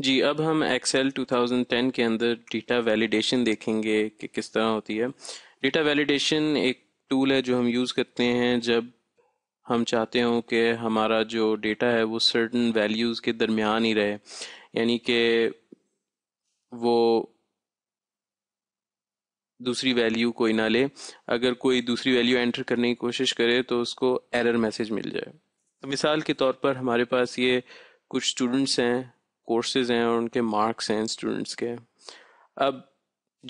जी अब हम एक्सेल 2010 के अंदर डेटा वैलिडेशन देखेंगे कि किस तरह होती है डेटा वैलिडेशन एक टूल है जो हम यूज़ करते हैं जब हम चाहते हो कि हमारा जो डेटा है वो सर्टन वैल्यूज़ के दरमियान ही रहे यानी कि वो दूसरी वैल्यू कोई ना ले अगर कोई दूसरी वैल्यू एंटर करने की कोशिश करे तो उसको एरर मैसेज मिल जाए तो मिसाल के तौर पर हमारे पास ये कुछ स्टूडेंट्स हैं कोर्सेज हैं और उनके मार्क्स हैं स्टूडेंट्स के अब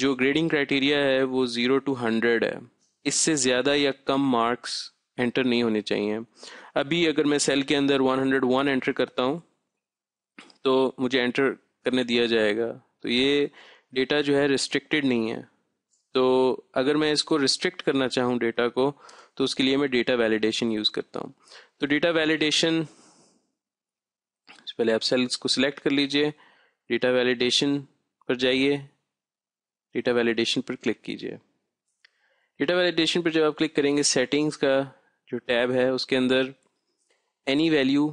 जो ग्रेडिंग क्राइटेरिया है वो ज़ीरो टू हंड्रेड है इससे ज़्यादा या कम मार्क्स एंटर नहीं होने चाहिए अभी अगर मैं सेल के अंदर वन हंड्रेड वन एंटर करता हूँ तो मुझे एंटर करने दिया जाएगा तो ये डेटा जो है रिस्ट्रिक्टेड नहीं है तो अगर मैं इसको रिस्ट्रिक्ट करना चाहूँ डेटा को तो उसके लिए मैं डेटा वैलिडेशन यूज़ करता हूँ तो डेटा वैलिडेशन सबसे पहले आप सेल्स को सिलेक्ट कर लीजिए डेटा वैलिडेशन पर जाइए डेटा वैलिडेशन पर क्लिक कीजिए डेटा वैलिडेशन पर जब आप क्लिक करेंगे सेटिंग्स का जो टैब है उसके अंदर any value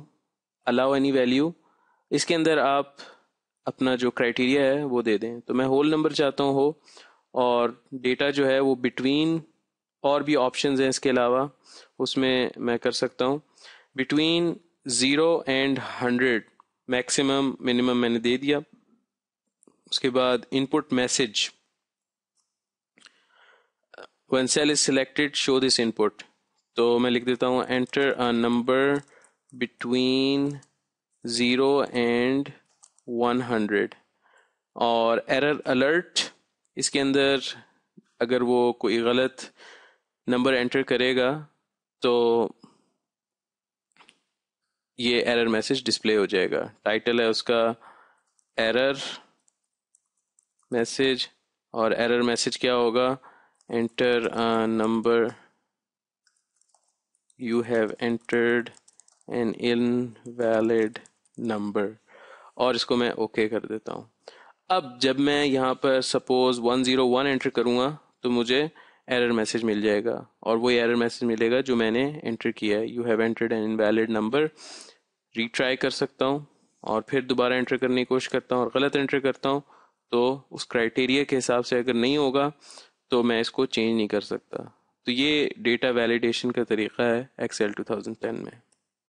allow any value इसके अंदर आप अपना जो क्राइटेरिया है वो दे दें तो मैं होल नंबर चाहता हूँ हो और डेटा जो है वो बिटवीन और भी ऑप्शंस हैं इसके अलावा उसमें मैं कर सकता हूँ between zero and hundred maximum minimum मैंने दे दिया उसके बाद input message when cell is selected show this input तो मैं लिख देता हूँ enter a number between zero and one hundred और एरर अलर्ट इसके अंदर अगर वो कोई गलत नंबर एंटर करेगा तो ये एरर मैसेज डिस्प्ले हो जाएगा टाइटल है उसका एरर मैसेज और एरर मैसेज क्या होगा enter number you have entered an invalid number और इसको मैं ओके okay कर देता हूँ अब जब मैं यहाँ पर suppose one zero one enter करूँगा तो मुझे एरर मैसेज मिल जाएगा और वही एरर मैसेज मिलेगा जो मैंने एंटर किया है you have entered an invalid number retry कर सकता हूँ और फिर दोबारा एंटर करने की कोशिश करता हूँ और गलत एंटर करता हूँ तो उस क्राइटेरिया के हिसाब से अगर नहीं होगा तो मैं इसको चेंज नहीं कर सकता तो ये डेटा वैलिडेशन का तरीका है एक्सेल 2010 में